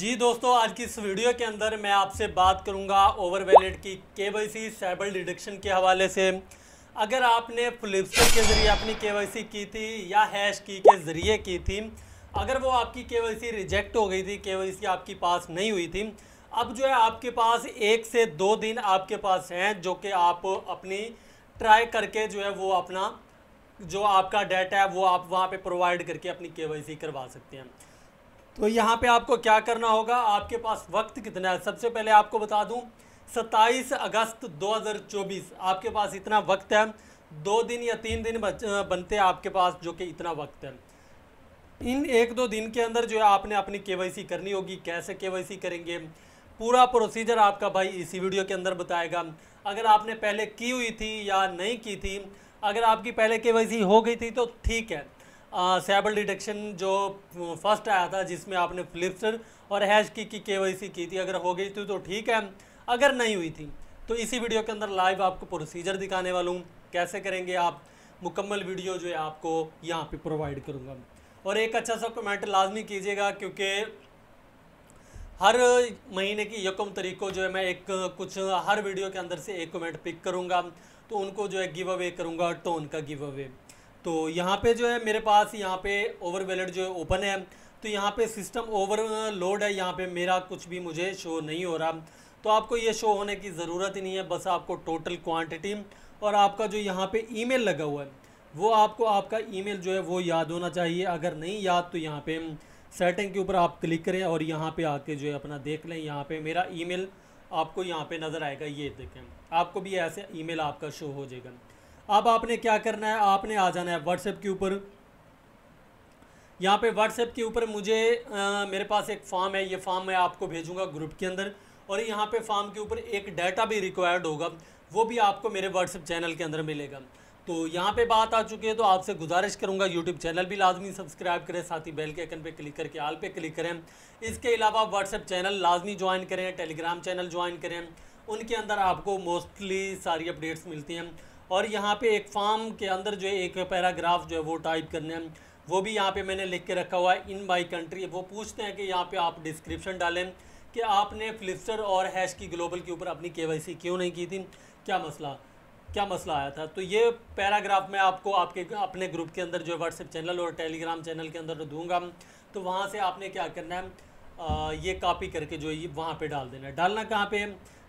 जी दोस्तों आज की इस वीडियो के अंदर मैं आपसे बात करूंगा ओवर वैलेट की के साइबर डिडक्शन के हवाले से अगर आपने फ्लिप्स के ज़रिए अपनी के की थी या हैश की के ज़रिए की थी अगर वो आपकी के रिजेक्ट हो गई थी के आपकी पास नहीं हुई थी अब जो है आपके पास एक से दो दिन आपके पास हैं जो कि आप अपनी ट्राई करके जो है वो अपना जो आपका डाटा है वो आप वहाँ पर प्रोवाइड करके अपनी के करवा सकते हैं तो यहाँ पे आपको क्या करना होगा आपके पास वक्त कितना है सबसे पहले आपको बता दूँ 27 अगस्त 2024 आपके पास इतना वक्त है दो दिन या तीन दिन बनते हैं आपके पास जो कि इतना वक्त है इन एक दो दिन के अंदर जो है आपने अपनी के करनी होगी कैसे के करेंगे पूरा प्रोसीजर आपका भाई इसी वीडियो के अंदर बताएगा अगर आपने पहले की हुई थी या नहीं की थी अगर आपकी पहले के हो गई थी तो ठीक है सैबल डिटेक्शन जो फर्स्ट आया था जिसमें आपने फ्लिपस्टर और हैश की की केवाईसी की थी अगर हो गई थी तो ठीक है अगर नहीं हुई थी तो इसी वीडियो के अंदर लाइव आपको प्रोसीजर दिखाने वाला हूँ कैसे करेंगे आप मुकम्मल वीडियो जो है आपको यहाँ पे प्रोवाइड करूँगा और एक अच्छा सा कमेंट लाजमी कीजिएगा क्योंकि हर महीने की यकम तरीक को जो है मैं एक कुछ हर वीडियो के अंदर से एक कमेंट पिक करूँगा तो उनको जो है गिव अवे करूँगा टोन का गिव अवे तो यहाँ पे जो है मेरे पास यहाँ पे ओवर वैलेट जो है ओपन है तो यहाँ पे सिस्टम ओवरलोड है यहाँ पे मेरा कुछ भी मुझे शो नहीं हो रहा तो आपको ये शो होने की ज़रूरत ही नहीं है बस आपको टोटल क्वांटिटी और आपका जो यहाँ पे ईमेल लगा हुआ है वो आपको आपका ईमेल जो है वो याद होना चाहिए अगर नहीं याद तो यहाँ पे सेटिंग के ऊपर आप क्लिक करें और यहाँ पर आके जो है अपना देख लें यहाँ पर मेरा ई आपको यहाँ पर नज़र आएगा ये देखें आपको भी ऐसे ई आपका शो हो जाएगा अब आपने क्या करना है आपने आ जाना है व्हाट्सएप के ऊपर यहाँ पे व्हाट्सएप के ऊपर मुझे आ, मेरे पास एक फॉर्म है ये फॉर्म मैं आपको भेजूंगा ग्रुप के अंदर और यहाँ पे फॉर्म के ऊपर एक डाटा भी रिक्वायर्ड होगा वो भी आपको मेरे व्हाट्सएप चैनल के अंदर मिलेगा तो यहाँ पे बात आ चुकी है तो आपसे गुजारिश करूँगा यूट्यूब चैनल भी लाजमी सब्सक्राइब करें साथ ही बेल के आइकन पे क्लिक करके आल पे क्लिक करें इसके अलावा व्हाट्सएप चैनल लाजमी ज्वाइन करें टेलीग्राम चैनल ज्वाइन करें उनके अंदर आपको मोस्टली सारी अपडेट्स मिलती हैं और यहाँ पे एक फॉर्म के अंदर जो है एक पैराग्राफ जो है वो टाइप करने हैं वो भी यहाँ पे मैंने लिख के रखा हुआ है इन बाई कंट्री वो पूछते हैं कि यहाँ पे आप डिस्क्रिप्शन डालें कि आपने फ्लिपस्टर और हैश की ग्लोबल के ऊपर अपनी के क्यों नहीं की थी क्या मसला क्या मसला आया था तो ये पैराग्राफ मैं आपको आपके अपने ग्रुप के अंदर जो व्हाट्सएप चैनल और टेलीग्राम चैनल के अंदर दूंगा तो वहाँ से आपने क्या करना है आ, ये कॉपी करके जो है वहाँ पे डाल देना है डालना कहाँ पे है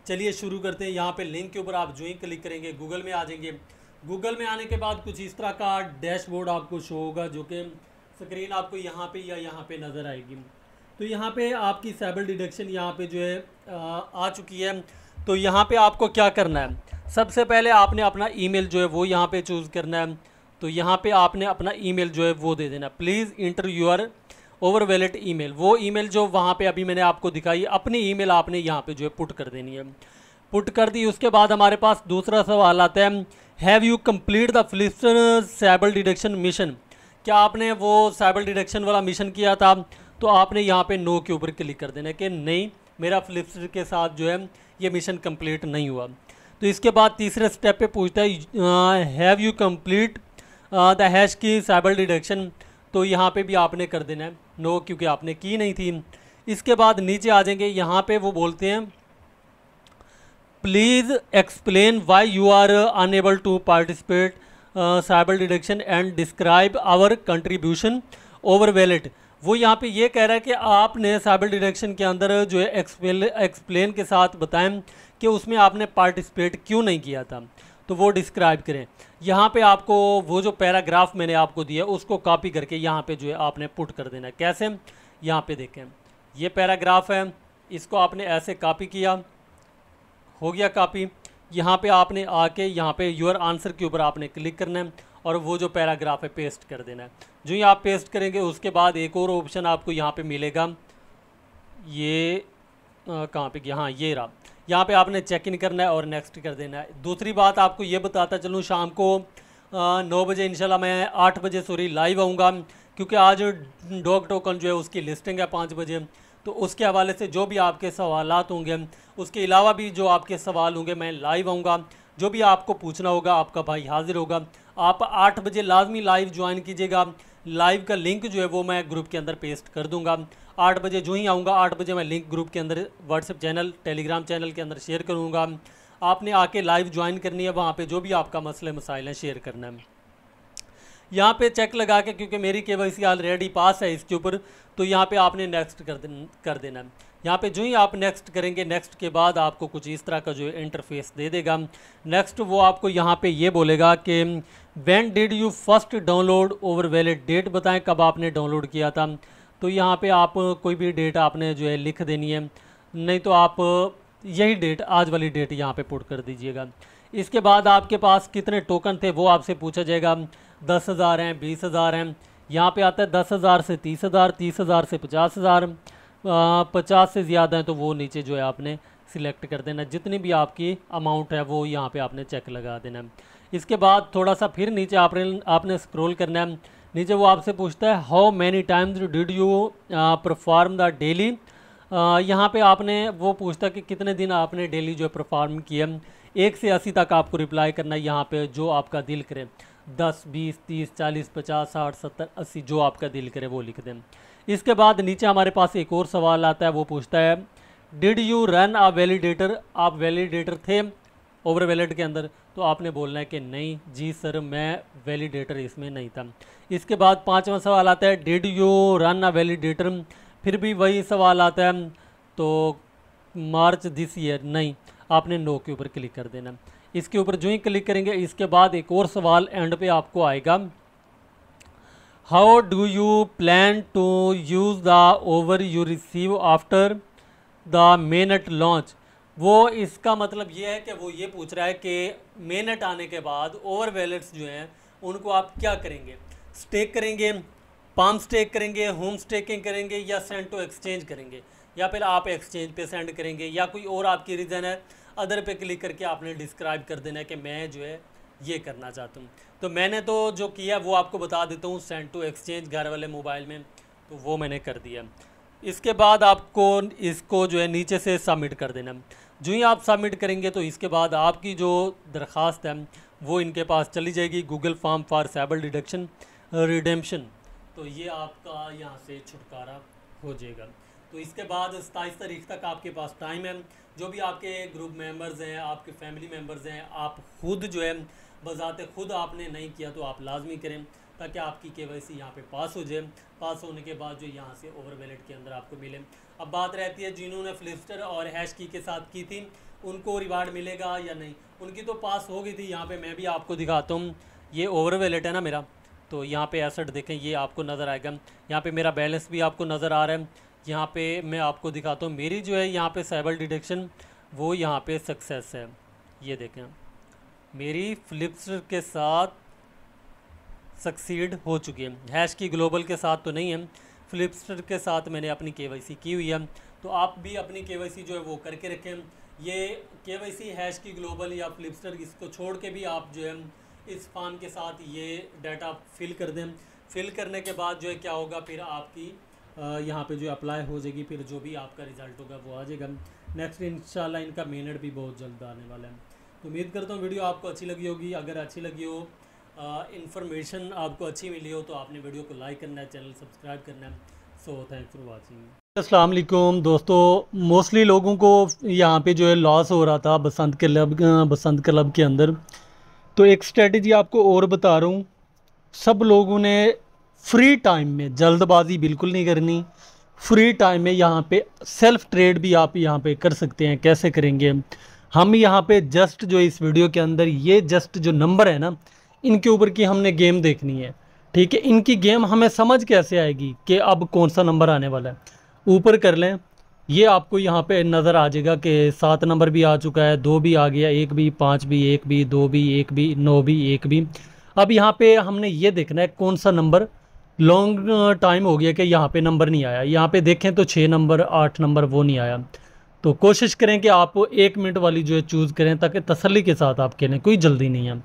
चलिए शुरू करते हैं यहाँ पे लिंक के ऊपर आप जो ही क्लिक करेंगे गूगल में आ जाएंगे गूगल में आने के बाद कुछ इस तरह का डैशबोर्ड आपको शो होगा जो कि स्क्रीन आपको यहाँ पे या यहाँ पे नज़र आएगी तो यहाँ पे आपकी सेबल डिडक्शन यहाँ पे जो है आ चुकी है तो यहाँ पे आपको क्या करना है सबसे पहले आपने अपना ईमेल जो है वो यहाँ पे चूज़ करना है तो यहाँ पे आपने अपना ईमेल जो है वो दे देना please enter your over wallet email वो ईमेल जो वहाँ पे अभी मैंने आपको दिखाई अपनी ईमेल आपने यहाँ पे जो है पुट कर देनी है पुट कर दी उसके बाद हमारे पास दूसरा सवाल आता है हैव यू कम्प्लीट द फिलिस्टन साइबर डिडक्शन मिशन क्या आपने वो साइबर डिडक्शन वाला मिशन किया था तो आपने यहाँ पे नो के ऊपर क्लिक कर देना कि नहीं मेरा फ्लिप्स के साथ जो है ये मिशन कंप्लीट नहीं हुआ तो इसके बाद तीसरे स्टेप पे पूछता है have you complete the hash key cyber deduction तो यहाँ पे भी आपने कर देना है नो क्योंकि आपने की नहीं थी इसके बाद नीचे आ जाएंगे यहाँ पे वो बोलते हैं please explain why you are unable to participate cyber deduction and describe our contribution over wallet वो यहाँ पे ये कह रहा है कि आपने साइबर डिडक्शन के अंदर जो है एक्सप्लेन के साथ बताएं कि उसमें आपने पार्टिसिपेट क्यों नहीं किया था तो वो डिस्क्राइब करें यहाँ पे आपको वो जो पैराग्राफ मैंने आपको दिया उसको कॉपी करके यहाँ पे जो है आपने पुट कर देना है कैसे यहाँ पे देखें ये पैराग्राफ है इसको आपने ऐसे कॉपी किया हो गया कॉपी यहाँ पे आपने आके यहाँ पे योर आंसर के ऊपर आपने क्लिक करना है और वो जो पैराग्राफ है पेस्ट कर देना है जो ही आप पेस्ट करेंगे उसके बाद एक और ऑप्शन आपको यहाँ पर मिलेगा ये कहाँ पर हाँ ये रहा यहाँ पे आपने चेक इन करना है और नेक्स्ट कर देना है दूसरी बात आपको ये बताता चलूँ शाम को नौ बजे इनशाला मैं आठ बजे सॉरी लाइव आऊँगा क्योंकि आज डॉग टोकन जो है उसकी लिस्टिंग है पाँच बजे तो उसके हवाले से जो भी आपके सवाल होंगे उसके अलावा भी जो आपके सवाल होंगे मैं लाइव आऊँगा जो भी आपको पूछना होगा आपका भाई हाजिर होगा आप आठ बजे लाजमी लाइव ज्वाइन कीजिएगा लाइव का लिंक जो है वो मैं ग्रुप के अंदर पेस्ट कर दूँगा आठ बजे जो ही आऊँगा आठ बजे मैं लिंक ग्रुप के अंदर व्हाट्सएप चैनल टेलीग्राम चैनल के अंदर शेयर करूँगा आपने आके लाइव ज्वाइन करनी है वहाँ पर जो भी आपका मसले मसाइल हैं शेयर करना है यहाँ पे चेक लगा के क्योंकि मेरी के वाई सी ऑलरेडी पास है इसके ऊपर तो यहाँ पे आपने नेक्स्ट कर दे, कर देना है यहाँ पे जो ही आप नेक्स्ट करेंगे नेक्स्ट के बाद आपको कुछ इस तरह का जो इंटरफेस दे देगा नेक्स्ट वो आपको यहाँ पे ये बोलेगा कि when did you first download over valid date बताएं कब आपने डाउनलोड किया था तो यहाँ पे आप कोई भी डेट आपने जो है लिख देनी है नहीं तो आप यही डेट आज वाली डेट यहाँ पे पुट कर दीजिएगा इसके बाद आपके पास कितने टोकन थे वो आपसे पूछा जाएगा दस हज़ार हैं बीस हज़ार हैं यहाँ पे आता है दस हज़ार से तीस हज़ार तीस हज़ार से पचास हज़ार पचास से ज़्यादा हैं तो वो नीचे जो है आपने सिलेक्ट कर देना जितनी भी आपकी अमाउंट है वो यहाँ पर आपने चेक लगा देना इसके बाद थोड़ा सा फिर नीचे आपने आपने स्क्रोल करना है नीचे वो आपसे पूछता है how many times did you perform the daily यहाँ पे आपने वो पूछता है कि कितने दिन आपने डेली जो है परफॉर्म किया एक से अस्सी तक आपको रिप्लाई करना है यहाँ पे जो आपका दिल करे दस बीस तीस चालीस पचास साठ सत्तर अस्सी जो आपका दिल करे वो लिख दें इसके बाद नीचे हमारे पास एक और सवाल आता है वो पूछता है did you run a validator आप वैलिडेटर थे ओवर वैलेट के अंदर तो आपने बोलना है कि नहीं जी सर मैं वैलिडेटर इसमें नहीं था इसके बाद पाँचवा सवाल आता है did you run a validator फिर भी वही सवाल आता है तो मार्च दिस ईयर नहीं आपने नो के ऊपर क्लिक कर देना इसके ऊपर जो ही क्लिक करेंगे इसके बाद एक और सवाल एंड पे आपको आएगा how do you plan to use the over you receive after the mainnet launch वो इसका मतलब ये है कि वो ये पूछ रहा है कि मेनट आने के बाद ओवर वैलेट्स जो हैं उनको आप क्या करेंगे स्टेक करेंगे पाम स्टेक करेंगे होम स्टेकिंग करेंगे या सेंड टू एक्सचेंज करेंगे या फिर आप एक्सचेंज पे सेंड करेंगे या कोई और आपकी रीज़न है अदर पे क्लिक करके आपने डिस्क्राइब कर देना है कि मैं जो है ये करना चाहता हूँ तो मैंने तो जो किया वो आपको बता देता हूँ सेंड टू एक्सचेंज घर वाले मोबाइल में तो वो मैंने कर दिया इसके बाद आपको इसको जो है नीचे से सबमिट कर देना जो ही आप सबमिट करेंगे तो इसके बाद आपकी जो दरख्वास्त है वो इनके पास चली जाएगी Google form for sable deduction redemption तो ये आपका यहाँ से छुटकारा हो जाएगा तो इसके बाद सताईस तारीख तक आपके पास टाइम है जो भी आपके ग्रुप मेंबर्स हैं आपके फैमिली मेंबर्स हैं आप खुद जो है बजात खुद आपने नहीं किया तो आप लाजमी करें ताकि आपकी के वाई सी यहाँ पर पास हो जाए पास होने के बाद जो यहाँ से ओवर वैलेट के अंदर आपको मिले अब बात रहती है जिन्होंने फ्लिस्टर और हैश की के साथ की थी उनको रिवार्ड मिलेगा या नहीं उनकी तो पास हो गई थी यहाँ पे मैं भी आपको दिखाता हूँ ये ओवर वेलेट है ना मेरा तो यहाँ पे एसेट देखें ये आपको नज़र आएगा यहाँ पे मेरा बैलेंस भी आपको नज़र आ रहा है यहाँ पे मैं आपको दिखाता हूँ मेरी जो है यहाँ पे साइबर डिटेक्शन वो यहाँ पे सक्सेस है ये देखें मेरी फ्लिप्स के साथ सक्सीड हो चुकी है हैश की ग्लोबल के साथ तो नहीं है फ्लिपस्टर के साथ मैंने अपनी के की हुई है तो आप भी अपनी के जो है वो करके रखें ये के वाई सी हैश की ग्लोबल या फ्लिपस्टर इसको छोड़ के भी आप जो है इस फॉर्म के साथ ये डाटा फिल कर दें फिल करने के बाद जो है क्या होगा फिर आपकी यहाँ पे जो अप्लाई हो जाएगी फिर जो भी आपका रिज़ल्ट होगा वो आ जाएगा नेक्स्ट इंशाल्लाह इनका मेनट भी बहुत जल्द आने वाला है तो उम्मीद करता हूँ वीडियो आपको अच्छी लगी होगी अगर अच्छी लगी हो इन्फॉर्मेशन आपको अच्छी मिली हो तो आपने वीडियो को लाइक करना है चैनल सब्सक्राइब करना है सो थैंक फॉर वाचिंग असलम दोस्तों मोस्टली लोगों को यहाँ पे जो है लॉस हो रहा था बसंत क्लब बसंत क्लब के अंदर तो एक स्ट्रेटजी आपको और बता रहा हूँ सब लोगों ने फ्री टाइम में जल्दबाजी बिल्कुल नहीं करनी फ्री टाइम में यहाँ पे सेल्फ ट्रेड भी आप यहाँ पे कर सकते हैं कैसे करेंगे हम यहाँ पे जस्ट जो इस वीडियो के अंदर ये जस्ट जो नंबर है ना इनके ऊपर की हमने गेम देखनी है ठीक है इनकी गेम हमें समझ कैसे आएगी कि अब कौन सा नंबर आने वाला है ऊपर कर लें ये आपको यहाँ पे नज़र आ जाएगा कि सात नंबर भी आ चुका है दो भी आ गया एक भी पाँच भी एक भी दो भी एक भी नौ भी एक भी अब यहाँ पे हमने ये देखना है कौन सा नंबर लॉन्ग टाइम हो गया कि यहाँ पे नंबर नहीं आया यहाँ पे देखें तो छः नंबर आठ नंबर वो नहीं आया तो कोशिश करें कि आप एक मिनट वाली जो है चूज़ करें ताकि तसली के साथ आप खेलें कोई जल्दी नहीं है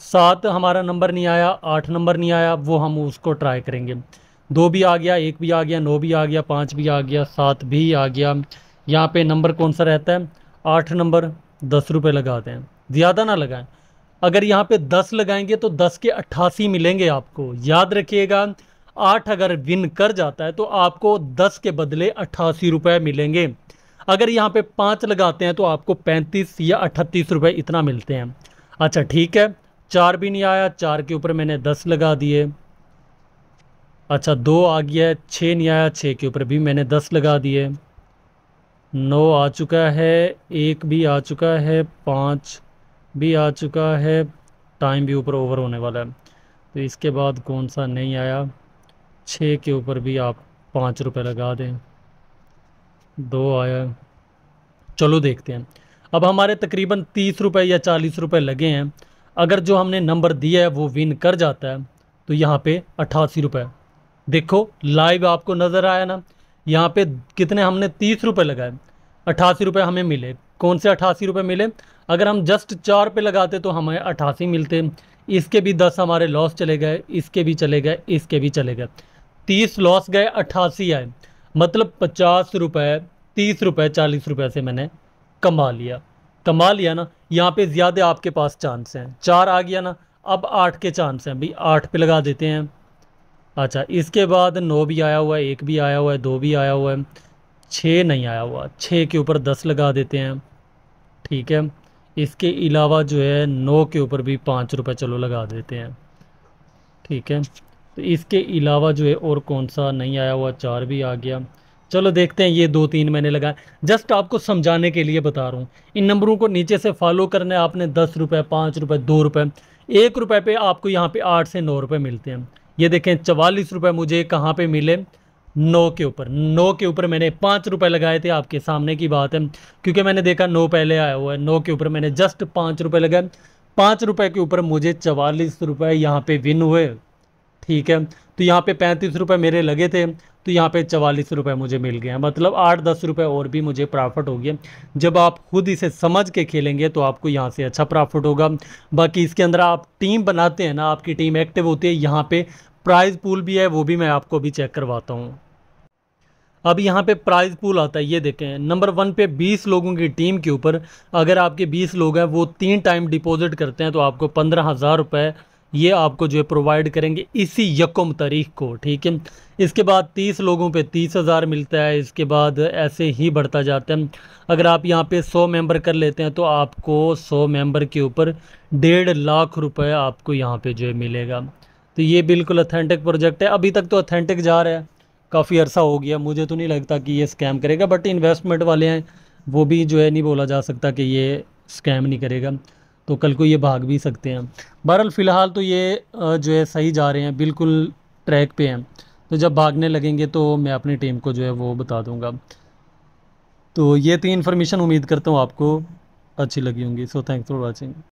सात हमारा नंबर नहीं आया आठ नंबर नहीं आया वो हम उसको ट्राई करेंगे दो भी आ गया एक भी आ गया नौ भी आ गया पाँच भी आ गया सात भी आ गया यहाँ पे नंबर कौन सा रहता है आठ नंबर दस रुपये लगाते हैं ज़्यादा ना लगाएं अगर यहाँ पे दस लगाएंगे तो दस के अट्ठासी मिलेंगे आपको याद रखिएगा आठ अगर विन कर जाता है तो आपको दस के बदले अट्ठासी रुपये मिलेंगे अगर यहाँ पे पाँच लगाते हैं तो आपको पैंतीस या अट्ठतीस रुपये इतना मिलते हैं अच्छा ठीक है चार भी नहीं आया चार के ऊपर मैंने दस लगा दिए अच्छा दो आ गया छः नहीं आया छः के ऊपर भी मैंने दस लगा दिए नौ आ चुका है एक भी आ चुका है पाँच भी आ चुका है टाइम भी ऊपर ओवर होने वाला है तो इसके बाद कौन सा नहीं आया छः के ऊपर भी आप पाँच रुपये लगा दें दो आया चलो देखते हैं अब हमारे तकरीबन तीस रुपये या चालीस रुपये लगे हैं अगर जो हमने नंबर दिया है वो विन कर जाता है तो यहाँ पे अट्ठासी रुपये देखो लाइव आपको नज़र आया ना यहाँ पे कितने हमने तीस रुपये लगाए अट्ठासी रुपये हमें मिले कौन से अट्ठासी रुपये मिले अगर हम जस्ट चार पे लगाते तो हमें अट्ठासी मिलते इसके भी दस हमारे लॉस चले गए इसके भी चले गए इसके भी चले गए तीस लॉस गए अट्ठासी आए मतलब पचास रुपये तीस रुपये चालीस रुपये से मैंने कमा लिया कमा लिया ना यहाँ पे ज़्यादा आपके पास चांस हैं चार आ गया ना अब आठ के चांस हैं भाई आठ पे लगा देते हैं अच्छा इसके बाद नौ भी आया हुआ है एक भी आया हुआ है दो भी आया हुआ है छः नहीं आया हुआ छः के ऊपर दस लगा देते हैं ठीक है इसके अलावा जो है नौ के ऊपर भी पाँच रुपये चलो लगा देते हैं ठीक है तो इसके अलावा जो है और कौन सा नहीं आया हुआ चार भी आ गया चलो देखते हैं ये दो तीन मैंने लगाए जस्ट आपको समझाने के लिए बता रहा हूँ इन नंबरों को नीचे से फॉलो करने आपने दस रुपये पाँच रुपये दो रुपये एक रुपये पे आपको यहाँ पे आठ से नौ रुपये मिलते हैं ये देखें चवालीस रुपये मुझे कहाँ पे मिले नौ के ऊपर नौ के ऊपर मैंने पाँच रुपये लगाए थे आपके सामने की बात है क्योंकि मैंने देखा नौ पहले आया हुआ है नौ के ऊपर मैंने जस्ट पाँच रुपये लगाए पाँच रुपये के ऊपर मुझे चवालीस रुपये यहाँ पे विन हुए ठीक है तो यहाँ पे पैंतीस रुपये मेरे लगे थे तो यहाँ पे चवालीस रुपये मुझे मिल गए मतलब आठ दस रुपये और भी मुझे प्रॉफिट हो गया जब आप खुद इसे समझ के खेलेंगे तो आपको यहाँ से अच्छा प्रॉफिट होगा बाकी इसके अंदर आप टीम बनाते हैं ना आपकी टीम एक्टिव होती है यहाँ पर प्राइज पूल भी है वो भी मैं आपको अभी चेक करवाता हूँ अब यहाँ पे प्राइज पूल आता है ये देखें नंबर वन पे 20 लोगों की टीम के ऊपर अगर आपके 20 लोग हैं वो तीन टाइम डिपॉजिट करते हैं तो आपको पंद्रह हज़ार रुपये ये आपको जो है प्रोवाइड करेंगे इसी यकम तारीख को ठीक है इसके बाद तीस लोगों पे तीस हज़ार मिलता है इसके बाद ऐसे ही बढ़ता जाता है अगर आप यहाँ पे सौ मेंबर कर लेते हैं तो आपको सौ मेंबर के ऊपर डेढ़ लाख रुपए आपको यहाँ पे जो है मिलेगा तो ये बिल्कुल अथेंटिक प्रोजेक्ट है अभी तक तो अथेंटिक जा रहा है काफ़ी अर्सा हो गया मुझे तो नहीं लगता कि ये स्कैम करेगा बट इन्वेस्टमेंट वाले हैं वो भी जो है नहीं बोला जा सकता कि ये स्कैम नहीं करेगा तो कल को ये भाग भी सकते हैं बहरहाल फ़िलहाल तो ये जो है सही जा रहे हैं बिल्कुल ट्रैक पे हैं तो जब भागने लगेंगे तो मैं अपनी टीम को जो है वो बता दूंगा तो ये थी इन्फॉर्मेशन उम्मीद करता हूँ आपको अच्छी लगी होंगी सो थैंक्स फॉर वॉचिंग